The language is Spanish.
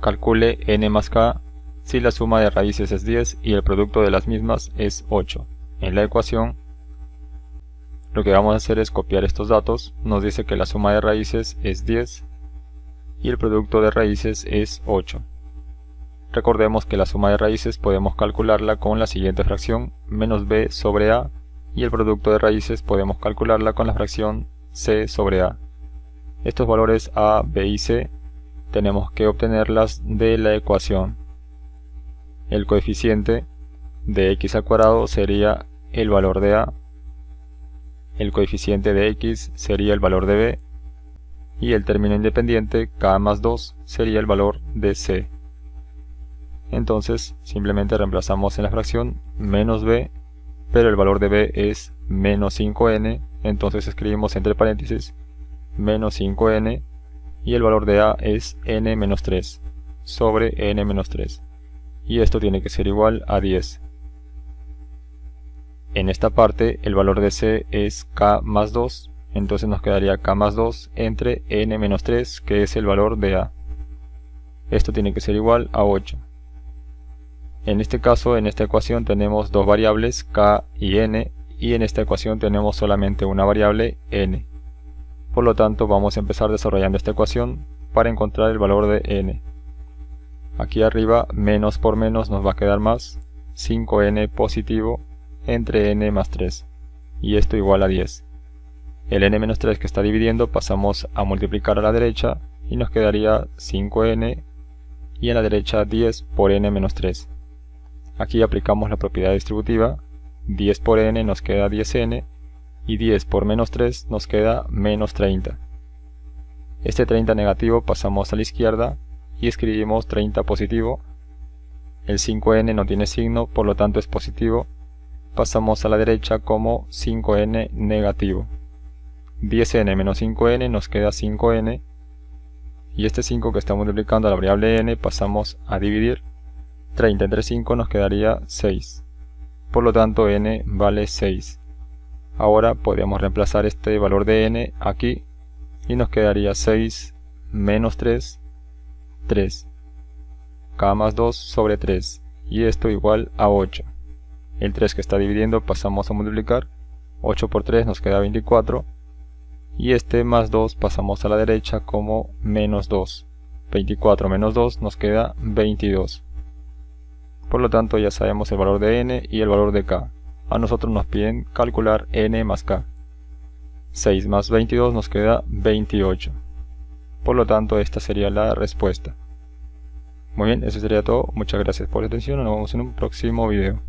Calcule n más k si la suma de raíces es 10 y el producto de las mismas es 8. En la ecuación, lo que vamos a hacer es copiar estos datos. Nos dice que la suma de raíces es 10 y el producto de raíces es 8. Recordemos que la suma de raíces podemos calcularla con la siguiente fracción, menos b sobre a, y el producto de raíces podemos calcularla con la fracción c sobre a. Estos valores a, b y c tenemos que obtenerlas de la ecuación. El coeficiente de x al cuadrado sería el valor de a, el coeficiente de x sería el valor de b, y el término independiente, k más 2, sería el valor de c. Entonces, simplemente reemplazamos en la fracción menos b, pero el valor de b es menos 5n, entonces escribimos entre paréntesis menos 5n y el valor de a es n-3 sobre n-3 y esto tiene que ser igual a 10. En esta parte el valor de c es k más 2, entonces nos quedaría k más 2 entre n-3 que es el valor de a. Esto tiene que ser igual a 8. En este caso, en esta ecuación tenemos dos variables k y n y en esta ecuación tenemos solamente una variable n. Por lo tanto, vamos a empezar desarrollando esta ecuación para encontrar el valor de n. Aquí arriba, menos por menos nos va a quedar más 5n positivo entre n más 3. Y esto igual a 10. El n menos 3 que está dividiendo pasamos a multiplicar a la derecha y nos quedaría 5n y en la derecha 10 por n menos 3. Aquí aplicamos la propiedad distributiva, 10 por n nos queda 10n y 10 por menos 3 nos queda menos 30. Este 30 negativo pasamos a la izquierda y escribimos 30 positivo. El 5n no tiene signo, por lo tanto es positivo. Pasamos a la derecha como 5n negativo. 10n menos 5n nos queda 5n. Y este 5 que está multiplicando a la variable n pasamos a dividir. 30 entre 5 nos quedaría 6. Por lo tanto n vale 6. Ahora podríamos reemplazar este valor de n aquí y nos quedaría 6 menos 3, 3, k más 2 sobre 3 y esto igual a 8. El 3 que está dividiendo pasamos a multiplicar, 8 por 3 nos queda 24 y este más 2 pasamos a la derecha como menos 2. 24 menos 2 nos queda 22. Por lo tanto ya sabemos el valor de n y el valor de k a nosotros nos piden calcular n más k. 6 más 22 nos queda 28. Por lo tanto, esta sería la respuesta. Muy bien, eso sería todo. Muchas gracias por la atención. Nos vemos en un próximo video.